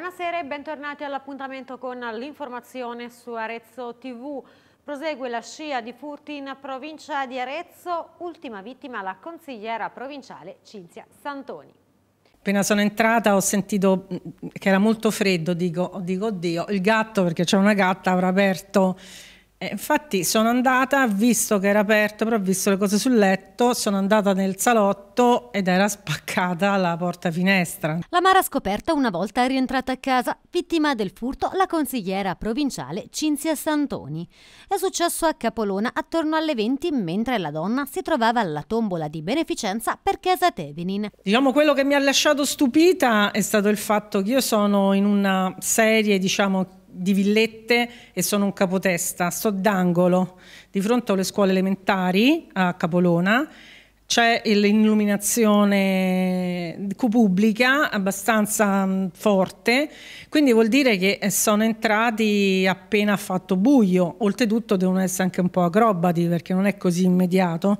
Buonasera e bentornati all'appuntamento con l'informazione su Arezzo TV. Prosegue la scia di furti in provincia di Arezzo, ultima vittima la consigliera provinciale Cinzia Santoni. Appena sono entrata ho sentito mm, che era molto freddo, dico, dico oddio, il gatto, perché c'è una gatta, avrà aperto eh, infatti sono andata, visto che era aperto, però ho visto le cose sul letto, sono andata nel salotto ed era spaccata la porta finestra. La Mara scoperta una volta rientrata a casa, vittima del furto, la consigliera provinciale Cinzia Santoni. È successo a Capolona attorno alle 20 mentre la donna si trovava alla tombola di beneficenza per casa Tevenin. Diciamo quello che mi ha lasciato stupita è stato il fatto che io sono in una serie, diciamo, di Villette e sono un capotesta, sto d'angolo, di fronte alle scuole elementari a Capolona, c'è l'illuminazione pubblica abbastanza mm, forte, quindi vuol dire che eh, sono entrati appena fatto buio, oltretutto devono essere anche un po' acrobati perché non è così immediato,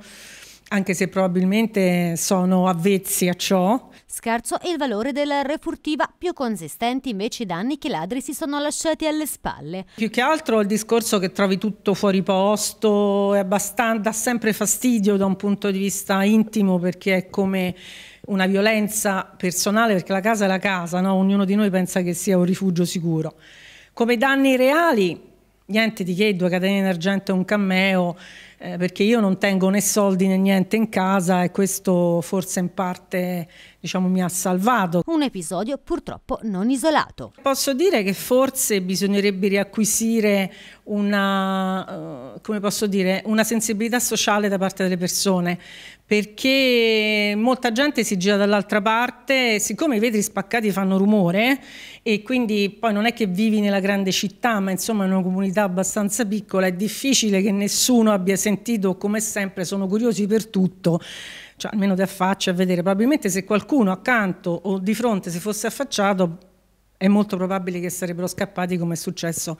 anche se probabilmente sono avvezzi a ciò Scarso è il valore della refurtiva, più consistenti invece i danni che i ladri si sono lasciati alle spalle. Più che altro il discorso che trovi tutto fuori posto, è dà sempre fastidio da un punto di vista intimo perché è come una violenza personale perché la casa è la casa, no? ognuno di noi pensa che sia un rifugio sicuro. Come danni reali niente di che, due catene d'argento e un cameo, eh, perché io non tengo né soldi né niente in casa e questo forse in parte diciamo, mi ha salvato. Un episodio purtroppo non isolato. Posso dire che forse bisognerebbe riacquisire una, eh, dire, una sensibilità sociale da parte delle persone, perché molta gente si gira dall'altra parte, siccome i vetri spaccati fanno rumore e quindi poi non è che vivi nella grande città, ma insomma in una comunità abbastanza piccola, è difficile che nessuno abbia sentito, come sempre sono curiosi per tutto, cioè almeno ti affaccia a vedere, probabilmente se qualcuno accanto o di fronte si fosse affacciato è molto probabile che sarebbero scappati come è successo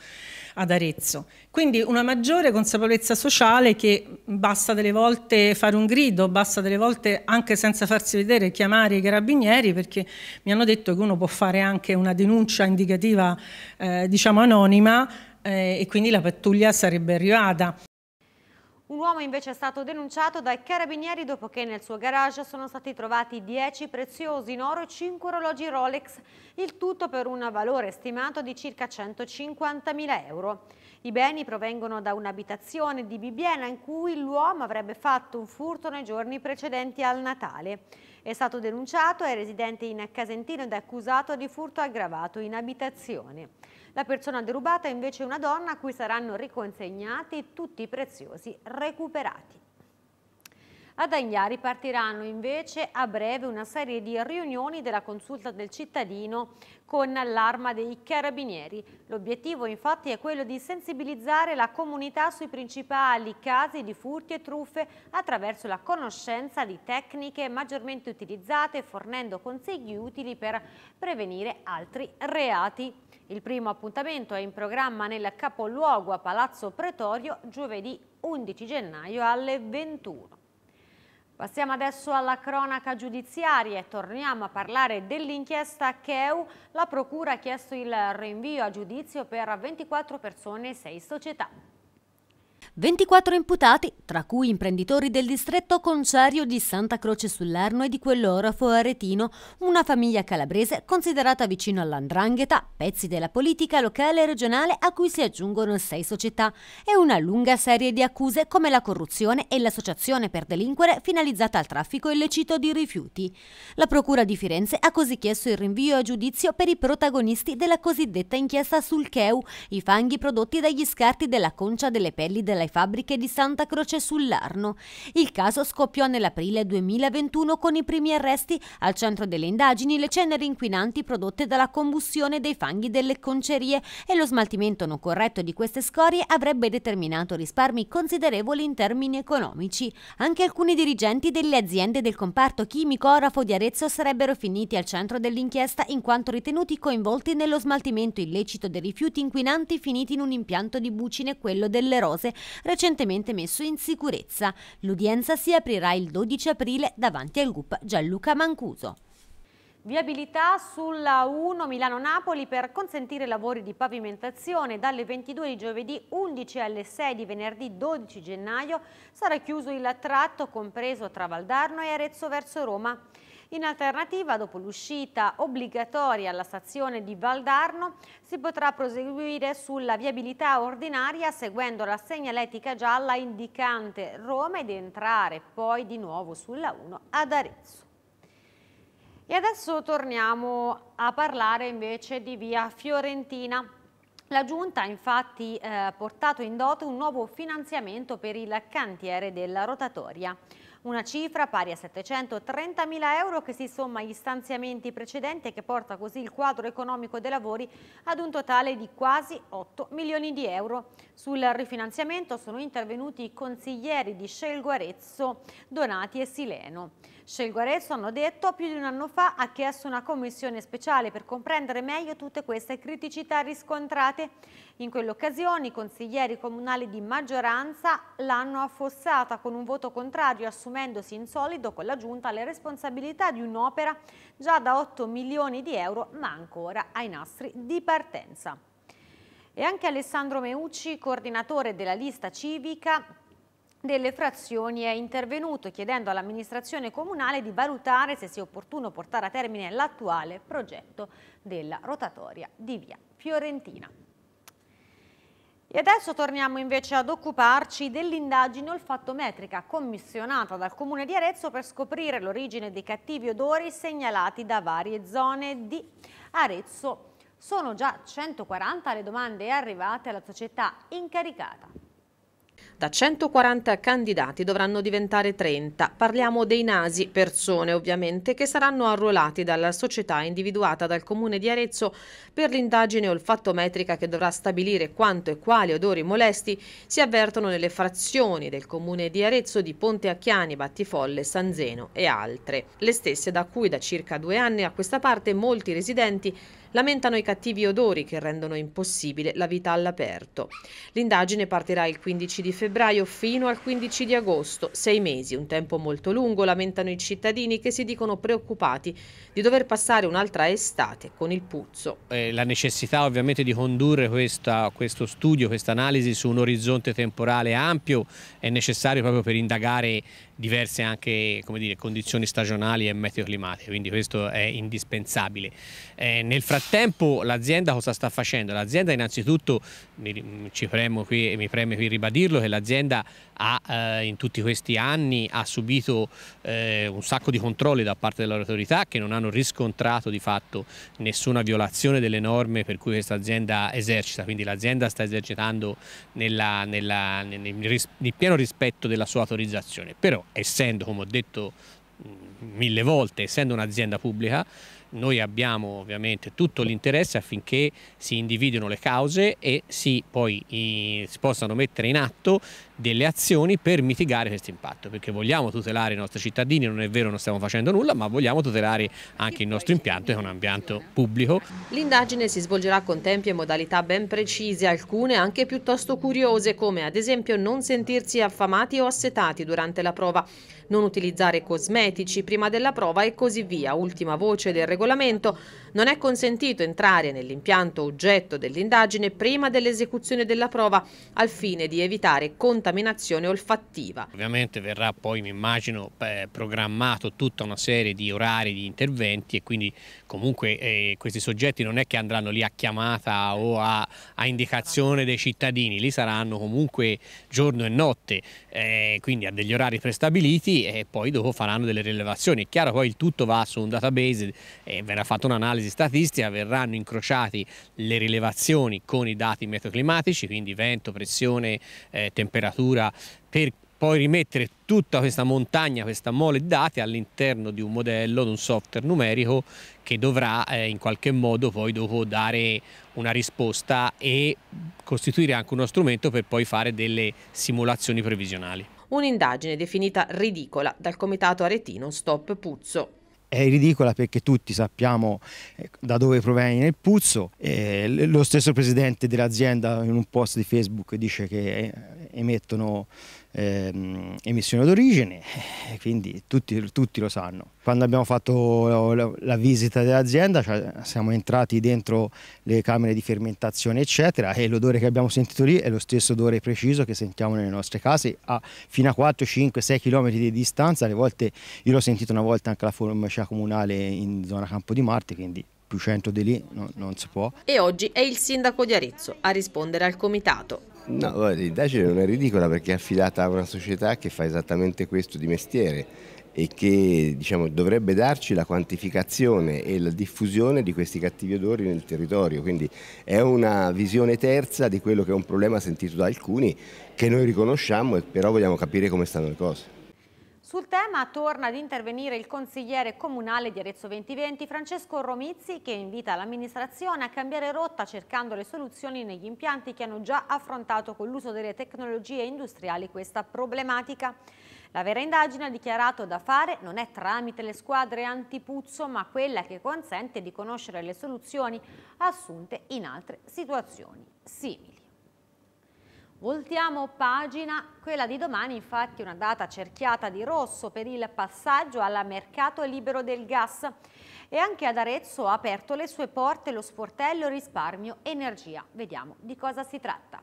ad Arezzo. Quindi una maggiore consapevolezza sociale che basta delle volte fare un grido, basta delle volte anche senza farsi vedere chiamare i carabinieri perché mi hanno detto che uno può fare anche una denuncia indicativa eh, diciamo anonima eh, e quindi la pattuglia sarebbe arrivata. Un uomo invece è stato denunciato dai carabinieri dopo che nel suo garage sono stati trovati 10 preziosi in oro e 5 orologi Rolex, il tutto per un valore stimato di circa 150.000 euro. I beni provengono da un'abitazione di Bibbiena in cui l'uomo avrebbe fatto un furto nei giorni precedenti al Natale. È stato denunciato, è residente in Casentino ed è accusato di furto aggravato in abitazione. La persona derubata è invece una donna a cui saranno riconsegnati tutti i preziosi recuperati. Ad Agnari partiranno invece a breve una serie di riunioni della consulta del cittadino con l'arma dei carabinieri. L'obiettivo infatti è quello di sensibilizzare la comunità sui principali casi di furti e truffe attraverso la conoscenza di tecniche maggiormente utilizzate fornendo consigli utili per prevenire altri reati. Il primo appuntamento è in programma nel capoluogo a Palazzo Pretorio giovedì 11 gennaio alle 21. Passiamo adesso alla cronaca giudiziaria e torniamo a parlare dell'inchiesta Cheu. La Procura ha chiesto il rinvio a giudizio per 24 persone e 6 società. 24 imputati, tra cui imprenditori del distretto conciario di Santa Croce sull'Arno e di quell'orafo aretino, una famiglia calabrese considerata vicino all'andrangheta, pezzi della politica locale e regionale a cui si aggiungono sei società e una lunga serie di accuse come la corruzione e l'associazione per delinquere finalizzata al traffico illecito di rifiuti. La Procura di Firenze ha così chiesto il rinvio a giudizio per i protagonisti della cosiddetta inchiesta sul Cheu, i fanghi prodotti dagli scarti della concia delle pelli della e fabbriche di Santa Croce sull'Arno. Il caso scoppiò nell'aprile 2021 con i primi arresti al centro delle indagini le ceneri inquinanti prodotte dalla combustione dei fanghi delle concerie e lo smaltimento non corretto di queste scorie avrebbe determinato risparmi considerevoli in termini economici. Anche alcuni dirigenti delle aziende del comparto chimico-orafo di Arezzo sarebbero finiti al centro dell'inchiesta in quanto ritenuti coinvolti nello smaltimento illecito dei rifiuti inquinanti finiti in un impianto di Bucine, quello delle Rose, recentemente messo in sicurezza. L'udienza si aprirà il 12 aprile davanti al GUP Gianluca Mancuso. Viabilità sulla 1 Milano-Napoli per consentire lavori di pavimentazione dalle 22 di giovedì 11 alle 6 di venerdì 12 gennaio sarà chiuso il tratto compreso tra Valdarno e Arezzo verso Roma. In alternativa, dopo l'uscita obbligatoria alla stazione di Valdarno, si potrà proseguire sulla viabilità ordinaria seguendo la segnaletica gialla indicante Roma ed entrare poi di nuovo sulla 1 ad Arezzo. E adesso torniamo a parlare invece di via Fiorentina. La Giunta ha infatti eh, portato in dote un nuovo finanziamento per il cantiere della rotatoria. Una cifra pari a 730.000 euro che si somma agli stanziamenti precedenti e che porta così il quadro economico dei lavori ad un totale di quasi 8 milioni di euro. Sul rifinanziamento sono intervenuti i consiglieri di Scelgo Arezzo, Donati e Sileno. Scelgo Arezzo, hanno detto, più di un anno fa ha chiesto una commissione speciale per comprendere meglio tutte queste criticità riscontrate. In quell'occasione i consiglieri comunali di maggioranza l'hanno affossata con un voto contrario assumendosi in solido con la Giunta le responsabilità di un'opera già da 8 milioni di euro ma ancora ai nastri di partenza. E anche Alessandro Meucci, coordinatore della lista civica, delle frazioni è intervenuto chiedendo all'amministrazione comunale di valutare se sia opportuno portare a termine l'attuale progetto della rotatoria di via Fiorentina. E adesso torniamo invece ad occuparci dell'indagine olfattometrica commissionata dal Comune di Arezzo per scoprire l'origine dei cattivi odori segnalati da varie zone di Arezzo. Sono già 140 le domande arrivate alla società incaricata. Da 140 candidati dovranno diventare 30. Parliamo dei nasi, persone ovviamente, che saranno arruolati dalla società individuata dal Comune di Arezzo per l'indagine olfattometrica che dovrà stabilire quanto e quali odori molesti si avvertono nelle frazioni del Comune di Arezzo di Ponte Acchiani, Battifolle, San Zeno e altre. Le stesse da cui da circa due anni a questa parte molti residenti lamentano i cattivi odori che rendono impossibile la vita all'aperto. L'indagine partirà il 15 di febbraio fino al 15 di agosto, sei mesi, un tempo molto lungo, lamentano i cittadini che si dicono preoccupati di dover passare un'altra estate con il puzzo. Eh, la necessità ovviamente di condurre questa, questo studio, questa analisi su un orizzonte temporale ampio è necessario proprio per indagare diverse anche dire, condizioni stagionali e meteoclimatiche, quindi questo è indispensabile. Eh, nel frattempo l'azienda cosa sta facendo? L'azienda innanzitutto, mi, mm, ci premo qui, mi preme qui ribadirlo, che l'azienda eh, in tutti questi anni ha subito eh, un sacco di controlli da parte delle autorità che non hanno riscontrato di fatto nessuna violazione delle norme per cui questa azienda esercita, quindi l'azienda sta esercitando nella, nella, nel, nel, nel pieno rispetto della sua autorizzazione. Però essendo, come ho detto mille volte, essendo un'azienda pubblica, noi abbiamo ovviamente tutto l'interesse affinché si individuino le cause e si poi i, si possano mettere in atto delle azioni per mitigare questo impatto, perché vogliamo tutelare i nostri cittadini, non è vero non stiamo facendo nulla, ma vogliamo tutelare anche il nostro impianto, che è un impianto pubblico. L'indagine si svolgerà con tempi e modalità ben precise, alcune anche piuttosto curiose, come ad esempio non sentirsi affamati o assetati durante la prova, non utilizzare cosmetici prima della prova e così via. Ultima voce del regolamento regolamento, non è consentito entrare nell'impianto oggetto dell'indagine prima dell'esecuzione della prova al fine di evitare contaminazione olfattiva. Ovviamente verrà poi, mi immagino, eh, programmato tutta una serie di orari di interventi e quindi comunque eh, questi soggetti non è che andranno lì a chiamata o a, a indicazione dei cittadini, lì saranno comunque giorno e notte, eh, quindi a degli orari prestabiliti e poi dopo faranno delle rilevazioni. È chiaro poi il tutto va su un database e verrà fatta un'analisi statistica, verranno incrociati le rilevazioni con i dati meteoclimatici, quindi vento, pressione, eh, temperatura, per poi rimettere tutta questa montagna, questa mole di dati all'interno di un modello, di un software numerico che dovrà eh, in qualche modo poi dopo dare una risposta e costituire anche uno strumento per poi fare delle simulazioni previsionali. Un'indagine definita ridicola dal comitato aretino Stop Puzzo è ridicola perché tutti sappiamo eh, da dove proviene il puzzo. E eh, lo stesso presidente dell'azienda in un post di Facebook dice che eh, emettono ehm, emissioni d'origine, eh, quindi tutti, tutti, lo sanno. Quando abbiamo fatto eh, la, la visita dell'azienda cioè, siamo entrati dentro le camere di fermentazione eccetera e l'odore che abbiamo sentito lì è lo stesso odore preciso che sentiamo nelle nostre case a fino a 4, 5, 6 km di distanza, alle volte io l'ho sentito una volta anche alla farmacia comunale in zona Campo di Marte, quindi più 100 di lì no, non si può. E oggi è il sindaco di Arezzo a rispondere al comitato. No, l'indagine non è ridicola perché è affidata a una società che fa esattamente questo di mestiere e che diciamo, dovrebbe darci la quantificazione e la diffusione di questi cattivi odori nel territorio. Quindi è una visione terza di quello che è un problema sentito da alcuni che noi riconosciamo e però vogliamo capire come stanno le cose. Sul tema torna ad intervenire il consigliere comunale di Arezzo 2020 Francesco Romizzi che invita l'amministrazione a cambiare rotta cercando le soluzioni negli impianti che hanno già affrontato con l'uso delle tecnologie industriali questa problematica. La vera indagine ha dichiarato da fare non è tramite le squadre antipuzzo ma quella che consente di conoscere le soluzioni assunte in altre situazioni simili. Voltiamo pagina, quella di domani infatti una data cerchiata di rosso per il passaggio al mercato libero del gas e anche ad Arezzo ha aperto le sue porte lo sportello risparmio energia. Vediamo di cosa si tratta.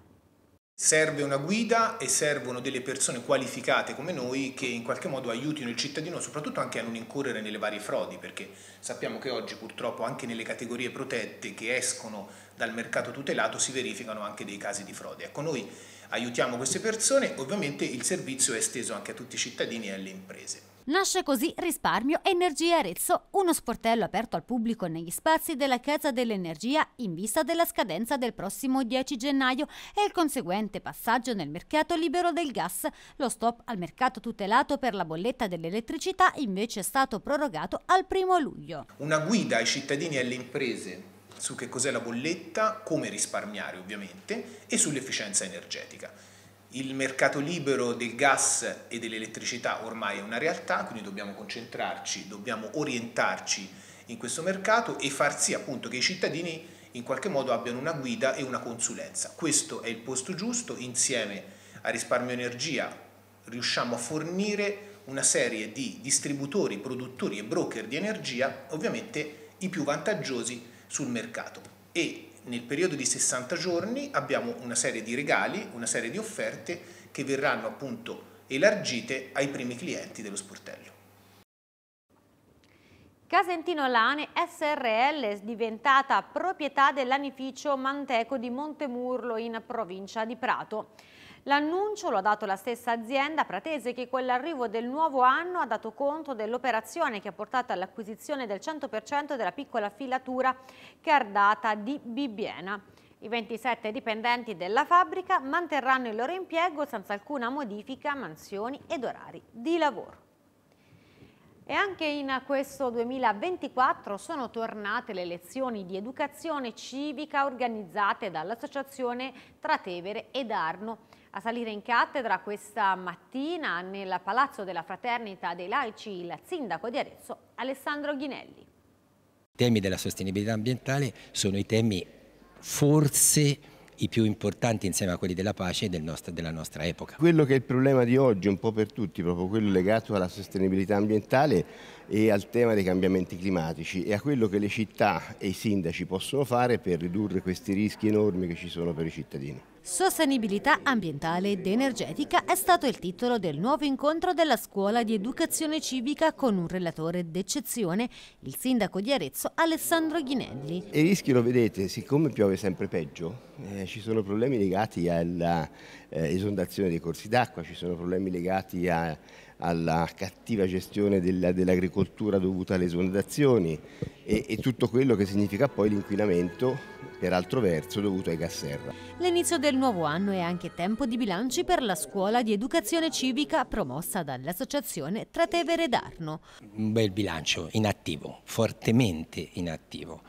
Serve una guida e servono delle persone qualificate come noi che in qualche modo aiutino il cittadino soprattutto anche a non incorrere nelle varie frodi perché sappiamo che oggi purtroppo anche nelle categorie protette che escono dal mercato tutelato si verificano anche dei casi di frode. Ecco, noi aiutiamo queste persone, ovviamente il servizio è esteso anche a tutti i cittadini e alle imprese. Nasce così Risparmio Energia Arezzo, uno sportello aperto al pubblico negli spazi della Chiesa dell'Energia in vista della scadenza del prossimo 10 gennaio e il conseguente passaggio nel mercato libero del gas. Lo stop al mercato tutelato per la bolletta dell'elettricità invece è stato prorogato al primo luglio. Una guida ai cittadini e alle imprese su che cos'è la bolletta, come risparmiare ovviamente e sull'efficienza energetica. Il mercato libero del gas e dell'elettricità ormai è una realtà, quindi dobbiamo concentrarci, dobbiamo orientarci in questo mercato e far sì appunto che i cittadini in qualche modo abbiano una guida e una consulenza. Questo è il posto giusto, insieme a risparmio energia riusciamo a fornire una serie di distributori, produttori e broker di energia, ovviamente i più vantaggiosi sul mercato e nel periodo di 60 giorni abbiamo una serie di regali, una serie di offerte che verranno appunto elargite ai primi clienti dello sportello. Casentino Lane SRL è diventata proprietà dell'anificio Manteco di Montemurlo in provincia di Prato. L'annuncio lo ha dato la stessa azienda pratese che con l'arrivo del nuovo anno ha dato conto dell'operazione che ha portato all'acquisizione del 100% della piccola filatura cardata di Bibbiena. I 27 dipendenti della fabbrica manterranno il loro impiego senza alcuna modifica, mansioni ed orari di lavoro. E anche in questo 2024 sono tornate le lezioni di educazione civica organizzate dall'Associazione Tratevere ed Arno. A salire in cattedra questa mattina nel Palazzo della Fraternita dei Laici il sindaco di Arezzo Alessandro Ghinelli. I temi della sostenibilità ambientale sono i temi forse i più importanti insieme a quelli della pace e del nostro, della nostra epoca. Quello che è il problema di oggi, un po' per tutti, proprio quello legato alla sostenibilità ambientale e al tema dei cambiamenti climatici e a quello che le città e i sindaci possono fare per ridurre questi rischi enormi che ci sono per i cittadini. Sostenibilità ambientale ed energetica è stato il titolo del nuovo incontro della Scuola di Educazione Civica con un relatore d'eccezione, il sindaco di Arezzo Alessandro Ghinelli. E il rischio lo vedete, siccome piove sempre peggio, eh, ci sono problemi legati all'esondazione eh, dei corsi d'acqua, ci sono problemi legati a alla cattiva gestione dell'agricoltura dovuta alle esondazioni e, tutto quello che significa poi l'inquinamento per altro verso dovuto ai gas serra. L'inizio del nuovo anno è anche tempo di bilanci per la scuola di educazione civica promossa dall'associazione Tratevere d'Arno. Un bel bilancio inattivo, fortemente inattivo,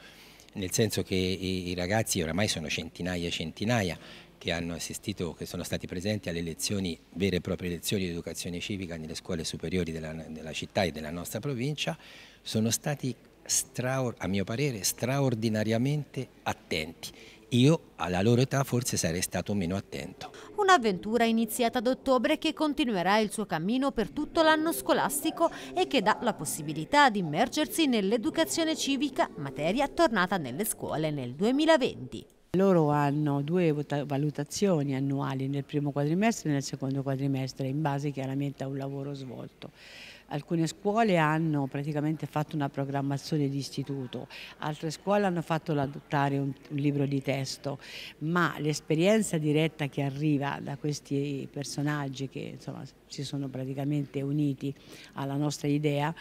nel senso che i ragazzi oramai sono centinaia e centinaia che hanno assistito, che sono stati presenti alle lezioni, vere e proprie lezioni di educazione civica nelle scuole superiori della, della città e della nostra provincia, sono stati, a mio parere, straordinariamente attenti. Io alla loro età forse sarei stato meno attento. Un'avventura iniziata ad ottobre che continuerà il suo cammino per tutto l'anno scolastico e che dà la possibilità di immergersi nell'educazione civica, materia tornata nelle scuole nel 2020. Loro hanno due valutazioni annuali nel primo quadrimestre e nel secondo quadrimestre in base chiaramente a un lavoro svolto. Alcune scuole hanno praticamente fatto una programmazione di istituto, altre scuole hanno fatto adottare un, libro di testo, ma l'esperienza diretta che arriva da questi personaggi che insomma, si sono praticamente uniti alla nostra idea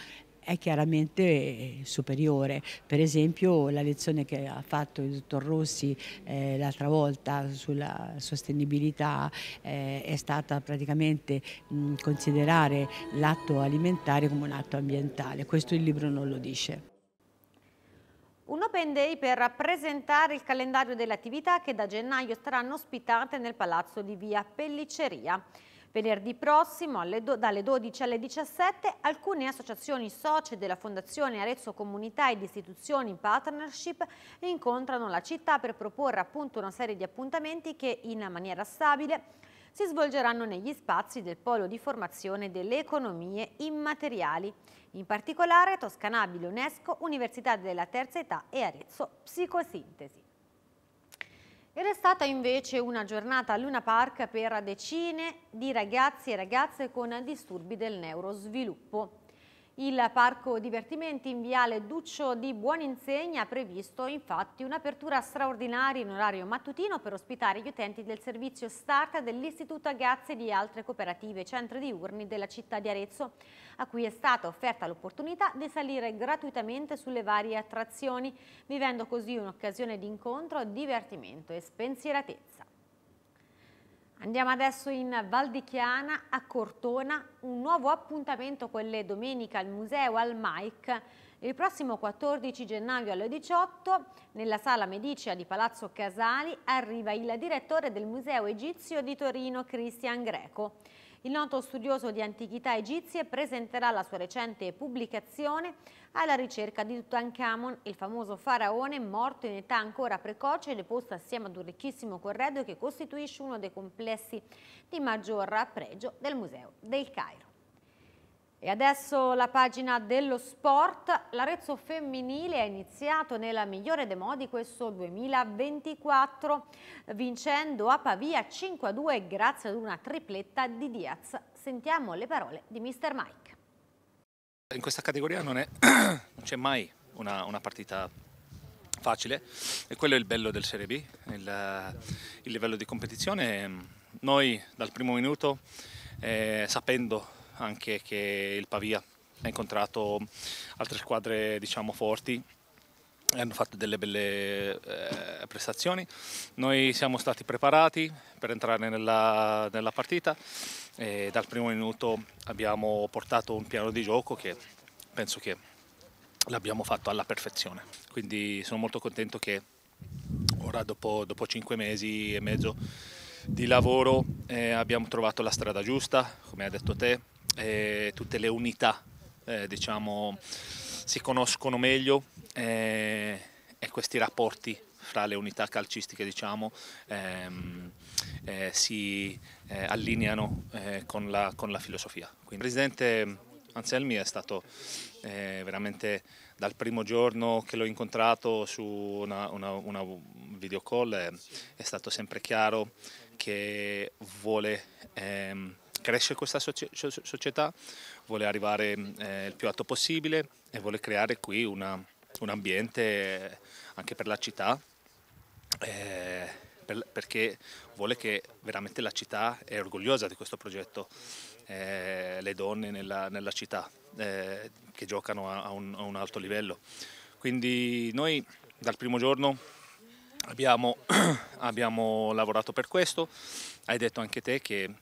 è chiaramente eh, superiore. Per esempio la lezione che ha fatto il dottor Rossi eh, l'altra volta sulla sostenibilità eh, è stata praticamente mh, considerare l'atto alimentare come un atto ambientale, questo il libro non lo dice. Un Open Day per presentare il calendario delle attività che da gennaio saranno ospitate nel palazzo di via Pellicceria. Venerdì prossimo do, dalle 12 alle 17 alcune associazioni socie della Fondazione Arezzo Comunità ed istituzioni in partnership incontrano la città per proporre appunto una serie di appuntamenti che in maniera stabile si svolgeranno negli spazi del polo di formazione delle economie immateriali, in particolare Toscanabile, UNESCO, Università della Terza Età e Arezzo Psicosintesi. Ed è stata invece una giornata a Luna Park per decine di ragazzi e ragazze con disturbi del neurosviluppo. Il parco divertimenti in viale Duccio di Buoninsegna ha previsto infatti un'apertura straordinaria in orario mattutino per ospitare gli utenti del servizio Start dell'Istituto Agazzi e di altre cooperative e centri diurni della città di Arezzo, a cui è stata offerta l'opportunità di salire gratuitamente sulle varie attrazioni, vivendo così un'occasione di incontro, divertimento e spensieratezza. Andiamo adesso in Val di Chiana, a Cortona, un nuovo appuntamento con le domeniche al museo al Mike. Il prossimo 14 gennaio alle 18 nella sala Medicea di Palazzo Casali arriva il direttore del Museo Egizio di Torino Cristian Greco. Il noto studioso di antichità egizie presenterà la sua recente pubblicazione alla ricerca di Tutankhamon, il famoso faraone morto in età ancora precoce e deposto assieme ad un ricchissimo corredo che costituisce uno dei complessi di maggior pregio del Museo del Cairo. E adesso la pagina dello sport. L'Arezzo femminile ha iniziato nella migliore dei modi questo 2024 vincendo a Pavia 5-2 grazie ad una tripletta di Diaz. Sentiamo le parole di Mr. Mike. In questa categoria non c'è mai una, una partita facile e quello è il bello del Serie B, il, il livello di competizione. Noi dal primo minuto, eh, sapendo anche che il Pavia ha incontrato altre squadre diciamo forti hanno fatto delle belle eh, prestazioni. Noi siamo stati preparati per entrare nella, nella partita e dal primo minuto abbiamo portato un piano di gioco che penso che l'abbiamo fatto alla perfezione. Quindi sono molto contento che ora dopo, dopo 5 mesi e mezzo di lavoro eh, abbiamo trovato la strada giusta, come hai detto te, eh, tutte le unità eh, diciamo, si conoscono meglio eh, e questi rapporti fra le unità calcistiche diciamo, ehm, eh, si eh, allineano eh, con la, con, la, filosofia. Quindi, il presidente Anselmi è stato veramente dal primo giorno che l'ho incontrato su una, una, una video call è, è, stato sempre chiaro che vuole ehm, cresce questa società, vuole arrivare eh, il più alto possibile e vuole creare qui una, un ambiente anche per la città, eh, per, perché vuole che veramente la città è orgogliosa di questo progetto, eh, le donne nella, nella città eh, che giocano a un, a un alto livello. Quindi noi dal primo giorno Abbiamo, abbiamo, lavorato per questo, hai detto anche te che eh,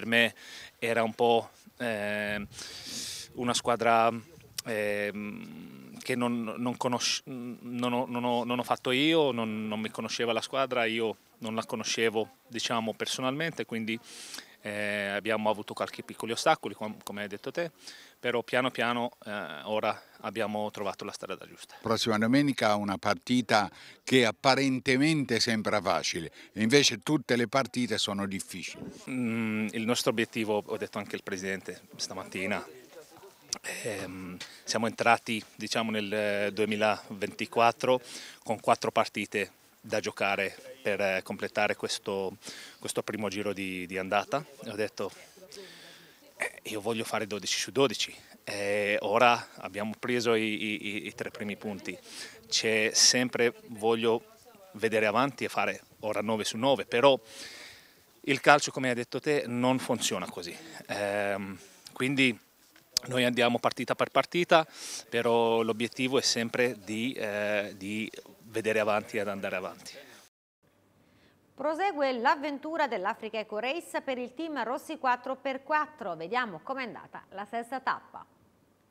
per me era un po' eh, una squadra eh, che non, non, conosce, non, ho, ho, non, ho, fatto io, non, mi conosceva la squadra, io non la conoscevo diciamo, personalmente, quindi eh, abbiamo avuto qualche piccoli ostacoli, com come hai detto te, però piano piano eh, ora abbiamo trovato la strada giusta. Prossima domenica una partita che apparentemente sembra facile, invece tutte le partite sono difficili. Mm, il nostro obiettivo, ho detto anche il Presidente stamattina, ehm, siamo entrati diciamo, nel 2024 eh, con quattro partite da giocare per eh, completare questo, questo primo giro di, di andata e ho detto eh, io voglio fare 12 su 12 e eh, ora abbiamo preso i, i, i tre primi punti c'è sempre voglio vedere avanti e fare ora 9 su 9 però il calcio come hai detto te non funziona così ehm, quindi noi andiamo partita per partita però l'obiettivo è sempre di, eh, di vedere avanti e ad andare avanti. Prosegue l'avventura dell'Africa Eco Race per il team Rossi 4x4. Vediamo com'è andata la sesta tappa.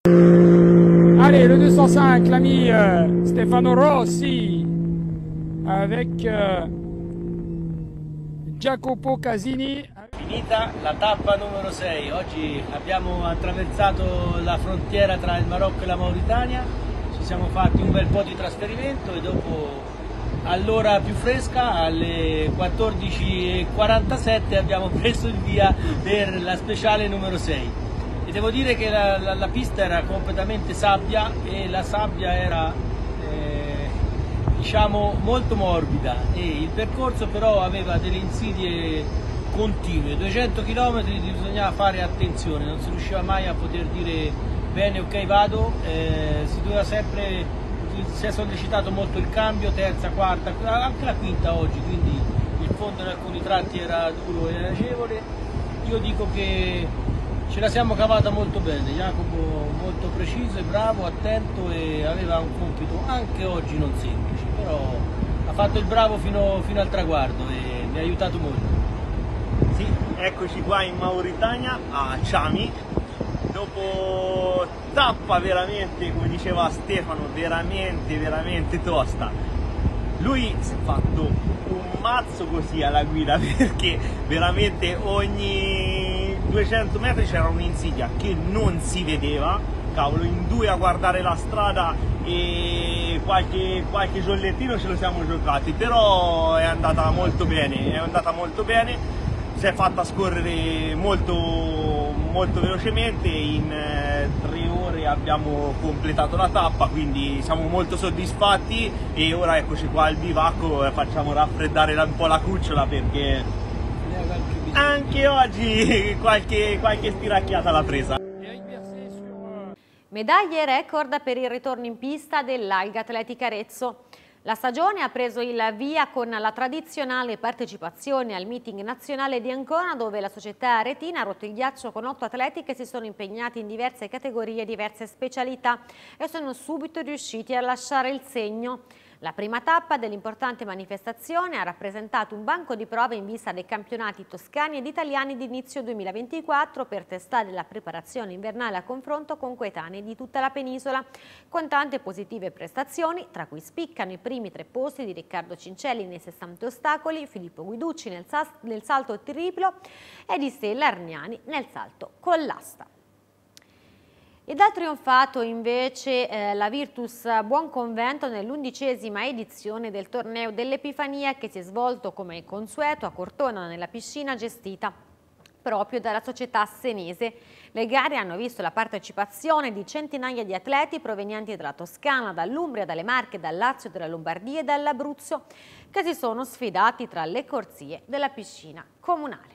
Allez, le 205, l'ami euh, Stefano Rossi avec euh, Jacopo Casini. Finita la tappa numero 6. Oggi abbiamo attraversato la frontiera tra il Marocco e la Mauritania siamo fatti un bel po' di trasferimento e dopo all'ora più fresca alle 14.47 abbiamo preso il via per la speciale numero 6 e devo dire che la, la, la pista era completamente sabbia e la sabbia era eh, diciamo molto morbida e il percorso però aveva delle insidie continue 200 km bisognava fare attenzione non si riusciva mai a poter dire bene ok vado eh, si doveva sempre si è sollecitato molto il cambio terza quarta anche la quinta oggi quindi il fondo in alcuni tratti era duro e agevole io dico che ce la siamo cavata molto bene Jacopo molto preciso e bravo attento e aveva un compito anche oggi non semplice però ha fatto il bravo fino, fino al traguardo e mi ha aiutato molto sì, eccoci qua in Mauritania a Ciami dopo tappa veramente, come diceva Stefano, veramente, veramente tosta. Lui si è fatto un mazzo così alla guida perché veramente ogni 200 metri c'era un'insidia che non si vedeva. Cavolo, in due a guardare la strada e qualche, qualche giollettino ce lo siamo giocati, però è andata molto bene, è andata molto bene, si è fatta scorrere molto molto velocemente, in eh, tre ore abbiamo completato la tappa, quindi siamo molto soddisfatti e ora eccoci qua al bivacco, facciamo raffreddare un po' la cucciola perché anche oggi qualche, qualche stiracchiata l'ha presa. Medaglie record per il ritorno in pista dell'Alga Atletica Arezzo. La stagione ha preso il via con la tradizionale partecipazione al meeting nazionale di Ancona dove la società Retina ha rotto il ghiaccio con otto atleti che si sono impegnati in diverse categorie e diverse specialità e sono subito riusciti a lasciare il segno la prima tappa dell'importante manifestazione ha rappresentato un banco di prove in vista dei campionati toscani ed italiani d'inizio 2024 per testare la preparazione invernale a confronto con coetanei di tutta la penisola, con tante positive prestazioni, tra cui spiccano i primi tre posti di Riccardo Cincelli nei 60 ostacoli, Filippo Guiducci nel, nel salto triplo e di Stella Arniani nel salto con l'asta. Ed ha trionfato invece eh, la Virtus Buonconvento nell'undicesima edizione del torneo dell'Epifania che si è svolto come consueto a Cortona nella piscina gestita proprio dalla società senese. Le gare hanno visto la partecipazione di centinaia di atleti provenienti dalla Toscana, dall'Umbria, dalle Marche, dal Lazio, dalla Lombardia e dall'Abruzzo che si sono sfidati tra le corsie della piscina comunale.